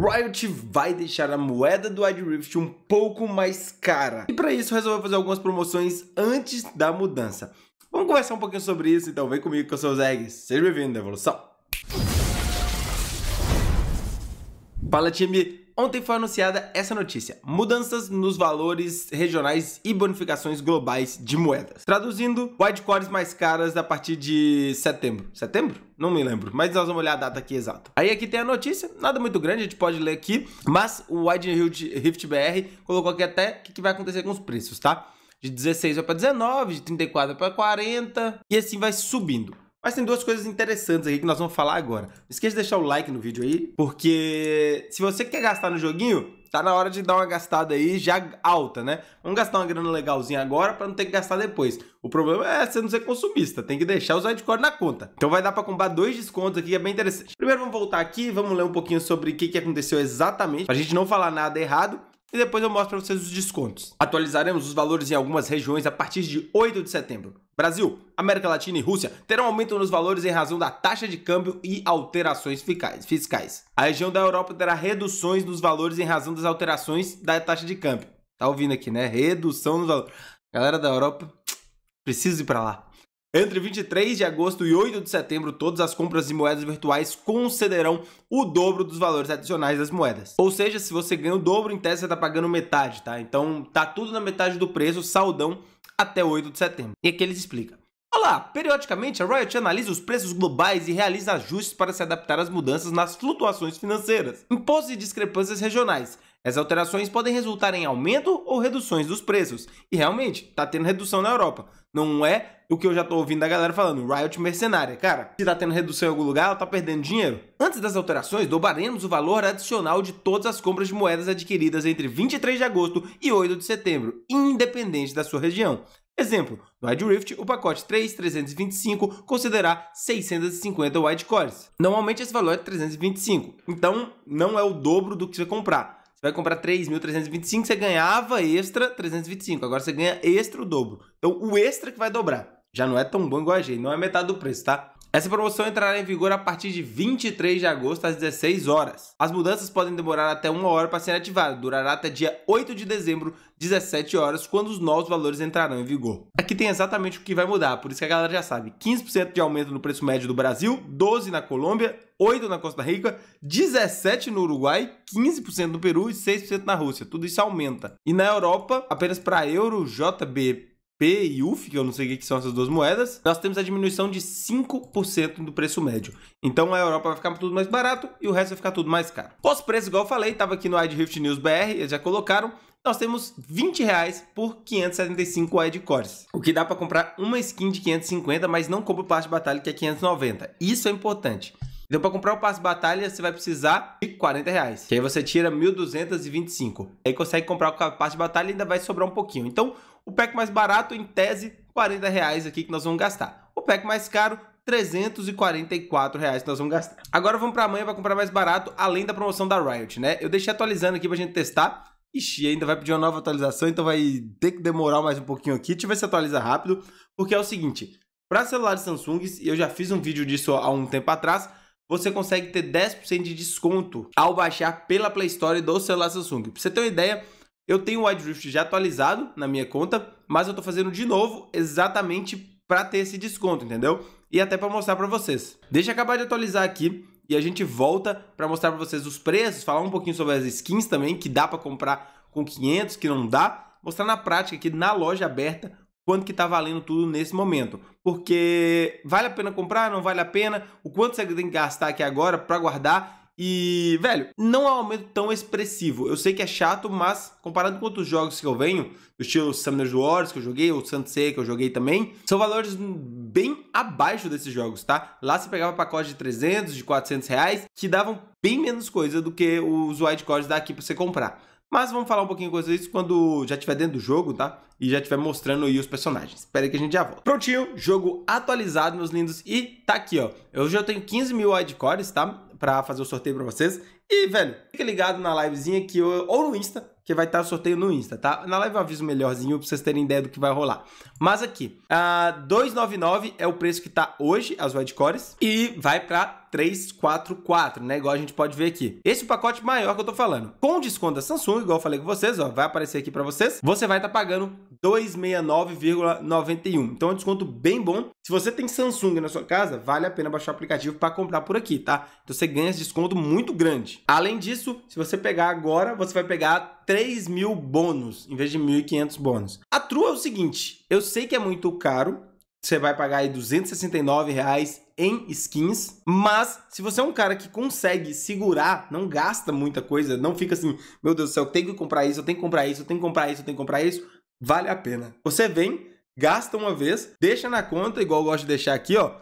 Riot vai deixar a moeda do Wild Rift um pouco mais cara. E para isso resolveu fazer algumas promoções antes da mudança. Vamos conversar um pouquinho sobre isso, então vem comigo que eu sou o Zeg. Seja bem-vindo à evolução. Fala time Ontem foi anunciada essa notícia: mudanças nos valores regionais e bonificações globais de moedas. Traduzindo, wide cores mais caras a partir de setembro. Setembro? Não me lembro, mas nós vamos olhar a data aqui exata. Aí aqui tem a notícia, nada muito grande, a gente pode ler aqui, mas o Wide Rift BR colocou aqui até o que vai acontecer com os preços, tá? De 16 vai para 19, de 34 vai para 40 e assim vai subindo. Mas tem duas coisas interessantes aqui que nós vamos falar agora. Não esqueça de deixar o like no vídeo aí, porque se você quer gastar no joguinho, tá na hora de dar uma gastada aí já alta, né? Vamos gastar uma grana legalzinha agora para não ter que gastar depois. O problema é você não ser consumista, tem que deixar os hardcore na conta. Então vai dar para comprar dois descontos aqui, é bem interessante. Primeiro vamos voltar aqui, vamos ler um pouquinho sobre o que, que aconteceu exatamente, pra gente não falar nada errado e depois eu mostro para vocês os descontos. Atualizaremos os valores em algumas regiões a partir de 8 de setembro. Brasil, América Latina e Rússia terão aumento nos valores em razão da taxa de câmbio e alterações fiscais. A região da Europa terá reduções nos valores em razão das alterações da taxa de câmbio. Tá ouvindo aqui, né? Redução nos valores. Galera da Europa, preciso ir para lá. Entre 23 de agosto e 8 de setembro, todas as compras de moedas virtuais concederão o dobro dos valores adicionais das moedas. Ou seja, se você ganha o dobro, em tese você está pagando metade, tá? Então tá tudo na metade do preço, saldão, até 8 de setembro. E aqui eles explicam. Olá! Periodicamente, a Riot analisa os preços globais e realiza ajustes para se adaptar às mudanças nas flutuações financeiras, impostos e discrepâncias regionais, as alterações podem resultar em aumento ou reduções dos preços. E realmente, tá tendo redução na Europa. Não é o que eu já tô ouvindo a galera falando, Riot mercenária. Cara, se tá tendo redução em algum lugar, ela tá perdendo dinheiro. Antes das alterações, dobraremos o valor adicional de todas as compras de moedas adquiridas entre 23 de agosto e 8 de setembro, independente da sua região. Exemplo, no Wild Rift, o pacote 3.325 considerará 650 Wildcores. Normalmente esse valor é 325, então não é o dobro do que você comprar. Você vai comprar 3.325, você ganhava extra 325. Agora você ganha extra o dobro. Então o extra que vai dobrar. Já não é tão bom igual a gente, não é metade do preço, tá? Essa promoção entrará em vigor a partir de 23 de agosto às 16 horas. As mudanças podem demorar até uma hora para serem ativadas, durará até dia 8 de dezembro, 17 horas, quando os novos valores entrarão em vigor. Aqui tem exatamente o que vai mudar, por isso que a galera já sabe: 15% de aumento no preço médio do Brasil, 12 na Colômbia, 8 na Costa Rica, 17 no Uruguai, 15% no Peru e 6% na Rússia. Tudo isso aumenta. E na Europa, apenas para euro, JB P e UF, que eu não sei o que são essas duas moedas, nós temos a diminuição de 5% do preço médio. Então a Europa vai ficar tudo mais barato e o resto vai ficar tudo mais caro. Os preços, igual eu falei, estava aqui no ID Rift News BR, eles já colocaram, nós temos 20 reais por 575 AED cores, o que dá para comprar uma skin de 550, mas não compra o passe de batalha que é 590. Isso é importante. Então, para comprar o passe batalha, você vai precisar de 40 reais. Que aí você tira 1.225. Aí consegue comprar o passe batalha e ainda vai sobrar um pouquinho. Então, o pack mais barato, em tese, 40 reais aqui que nós vamos gastar. O pack mais caro, 344 reais que nós vamos gastar. Agora vamos para amanhã para comprar mais barato, além da promoção da Riot, né? Eu deixei atualizando aqui para a gente testar. Ixi, ainda vai pedir uma nova atualização, então vai ter que demorar mais um pouquinho aqui. Deixa eu ver se atualiza rápido, porque é o seguinte, para celulares Samsung, e eu já fiz um vídeo disso há um tempo atrás, você consegue ter 10% de desconto ao baixar pela Play Store do celular Samsung. Para você ter uma ideia, eu tenho o Wide já atualizado na minha conta, mas eu estou fazendo de novo exatamente para ter esse desconto, entendeu? E até para mostrar para vocês. Deixa eu acabar de atualizar aqui e a gente volta para mostrar para vocês os preços, falar um pouquinho sobre as skins também, que dá para comprar com 500, que não dá, mostrar na prática aqui na loja aberta quanto que tá valendo tudo nesse momento, porque vale a pena comprar, não vale a pena, o quanto você tem que gastar aqui agora para guardar, e, velho, não é um aumento tão expressivo. Eu sei que é chato, mas comparado com outros jogos que eu venho, do estilo Summoner's Wars que eu joguei, ou Sandsei que eu joguei também, são valores bem abaixo desses jogos, tá? Lá você pegava pacote de 300, de 400 reais, que davam bem menos coisa do que os whitecodes daqui pra você comprar. Mas vamos falar um pouquinho coisa isso quando já estiver dentro do jogo, tá? E já estiver mostrando aí os personagens. Espera aí que a gente já volta. Prontinho, jogo atualizado, meus lindos. E tá aqui, ó. Eu já tenho 15 mil wildcards, tá? para fazer o sorteio para vocês. E, velho, fica ligado na livezinha que eu, ou no Insta, que vai estar tá o sorteio no Insta, tá? Na live eu aviso melhorzinho pra vocês terem ideia do que vai rolar. Mas aqui, uh, 299 é o preço que tá hoje, as cores e vai pra 344, né? Igual a gente pode ver aqui. Esse é pacote maior que eu tô falando. Com desconto da Samsung, igual eu falei com vocês, ó, vai aparecer aqui pra vocês, você vai estar tá pagando 269,91. Então é um desconto bem bom. Se você tem Samsung na sua casa, vale a pena baixar o aplicativo para comprar por aqui, tá? Então você ganha esse desconto muito grande. Além disso, se você pegar agora, você vai pegar 3 mil bônus em vez de 1.500 bônus. A True é o seguinte: eu sei que é muito caro, você vai pagar aí 269 reais em skins, mas se você é um cara que consegue segurar, não gasta muita coisa, não fica assim, meu Deus do céu, eu tenho que comprar isso, eu tenho que comprar isso, eu tenho que comprar isso, eu tenho que comprar isso, vale a pena. Você vem, gasta uma vez, deixa na conta, igual eu gosto de deixar aqui, ó.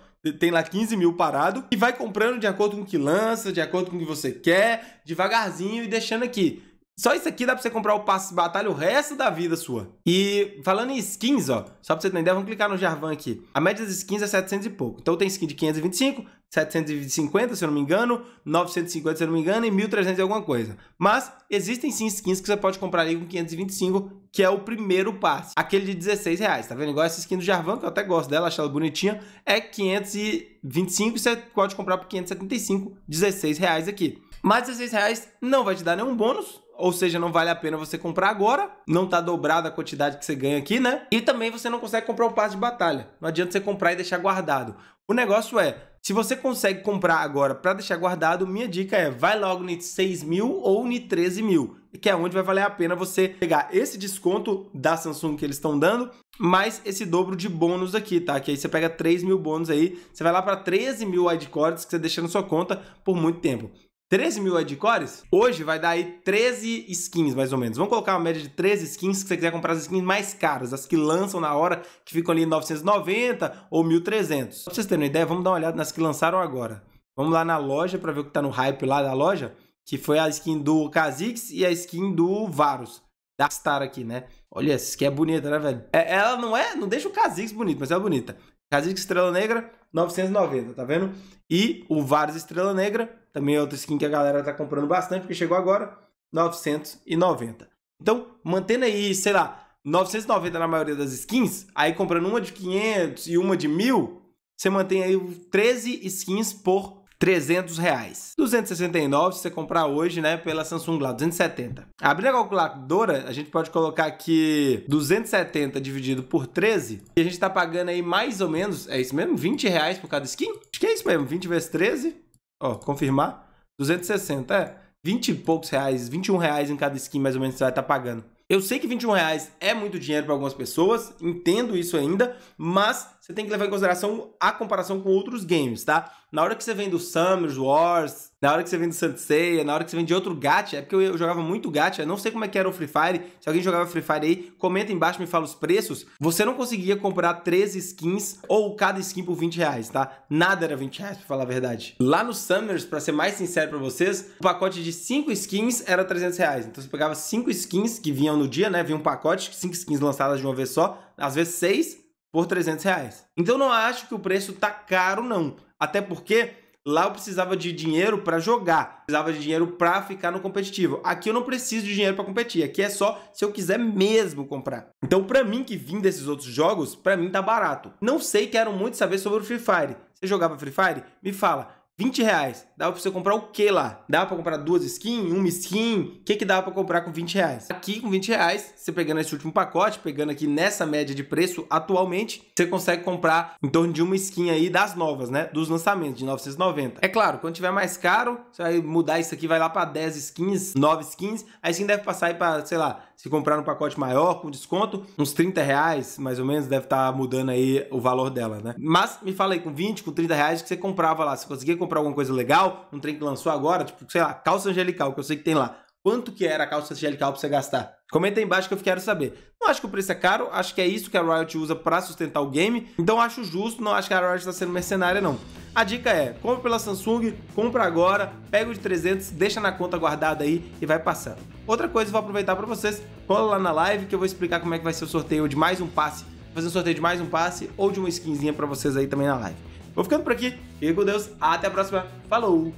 Tem lá 15 mil parado e vai comprando de acordo com o que lança, de acordo com o que você quer, devagarzinho e deixando aqui. Só isso aqui dá pra você comprar o passe de batalha o resto da vida sua. E falando em skins, ó, só pra você ter ideia, vamos clicar no Jarvan aqui. A média das skins é 700 e pouco. Então tem skin de 525, 750, se eu não me engano, 950, se eu não me engano, e 1300 e alguma coisa. Mas existem sim skins que você pode comprar ali com 525, que é o primeiro passe. Aquele de 16 reais, tá vendo? Igual essa skin do Jarvan, que eu até gosto dela, acho ela bonitinha, é 525 e você pode comprar por 575, 16 reais aqui. Mas 16 reais não vai te dar nenhum bônus, ou seja, não vale a pena você comprar agora, não tá dobrada a quantidade que você ganha aqui, né? E também você não consegue comprar o passe de batalha. Não adianta você comprar e deixar guardado. O negócio é, se você consegue comprar agora para deixar guardado, minha dica é vai logo no 6 mil ou no 13 mil, que é onde vai valer a pena você pegar esse desconto da Samsung que eles estão dando, mais esse dobro de bônus aqui, tá? Que aí você pega 3 mil bônus aí, você vai lá para 13 mil widecords que você deixa na sua conta por muito tempo. 13 mil adcores, hoje vai dar aí 13 skins, mais ou menos. Vamos colocar uma média de 13 skins, se você quiser comprar as skins mais caras, as que lançam na hora, que ficam ali em 990 ou 1.300. Pra vocês terem uma ideia, vamos dar uma olhada nas que lançaram agora. Vamos lá na loja para ver o que tá no hype lá da loja, que foi a skin do Kha'Zix e a skin do Varus, da Star aqui, né? Olha, essa skin é bonita, né, velho? É, ela não é, não deixa o Kha'Zix bonito, mas ela é bonita. Kha'Zix Estrela Negra, 990, tá vendo? E o Varus Estrela Negra, também é outra skin que a galera tá comprando bastante, porque chegou agora, 990. Então, mantendo aí, sei lá, 990 na maioria das skins, aí comprando uma de 500 e uma de 1000, você mantém aí 13 skins por 300 reais. 269 se você comprar hoje, né, pela Samsung lá, 270. Abrindo a calculadora, a gente pode colocar aqui 270 dividido por 13 e a gente tá pagando aí mais ou menos, é isso mesmo? 20 reais por cada skin? Acho que é isso mesmo, 20 vezes 13 Ó, confirmar. 260, é. 20 e poucos reais, 21 reais em cada skin, mais ou menos, você vai estar tá pagando. Eu sei que 21 reais é muito dinheiro para algumas pessoas, entendo isso ainda, mas você tem que levar em consideração a comparação com outros games, tá? Na hora que você vem do Summers Wars, na hora que você vem do Sanseia, na hora que você vem de outro gacha, é porque eu jogava muito gacha, eu não sei como é que era o Free Fire, se alguém jogava Free Fire aí, comenta embaixo, me fala os preços, você não conseguia comprar 13 skins ou cada skin por 20 reais, tá? Nada era 20 reais, pra falar a verdade. Lá no Summers, pra ser mais sincero pra vocês, o pacote de 5 skins era 300 reais, então você pegava 5 skins que vinham no dia, né, vinha um pacote, 5 skins lançadas de uma vez só, às vezes 6, por 300 reais. Então não acho que o preço tá caro não, até porque lá eu precisava de dinheiro para jogar, precisava de dinheiro para ficar no competitivo. Aqui eu não preciso de dinheiro para competir, aqui é só se eu quiser mesmo comprar. Então para mim que vim desses outros jogos, para mim tá barato. Não sei, quero muito saber sobre o Free Fire. Você jogava Free Fire? Me fala. 20 reais. Dava pra você comprar o que lá? Dá para comprar duas skins, uma skin? O que que dava para comprar com 20 reais? Aqui, com 20 reais, você pegando esse último pacote, pegando aqui nessa média de preço atualmente, você consegue comprar em torno de uma skin aí das novas, né? Dos lançamentos, de 990. É claro, quando tiver mais caro, você vai mudar isso aqui, vai lá para 10 skins, 9 skins. Aí sim deve passar aí pra, sei lá, se comprar um pacote maior, com desconto, uns 30 reais, mais ou menos, deve estar tá mudando aí o valor dela, né? Mas me fala aí, com 20, com 30 reais, que você comprava lá. Você conseguia comprar comprar alguma coisa legal, um trem que lançou agora, tipo, sei lá, calça angelical, que eu sei que tem lá. Quanto que era a calça angelical pra você gastar? Comenta aí embaixo que eu quero saber. Não acho que o preço é caro, acho que é isso que a Riot usa para sustentar o game, então acho justo, não acho que a Riot está sendo mercenária, não. A dica é, compra pela Samsung, compra agora, pega o de 300, deixa na conta guardada aí e vai passando. Outra coisa, vou aproveitar para vocês, cola lá na live que eu vou explicar como é que vai ser o sorteio de mais um passe, fazer um sorteio de mais um passe ou de uma skinzinha para vocês aí também na live. Vou ficando por aqui. Fiquem com Deus. Até a próxima. Falou.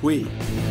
Fui.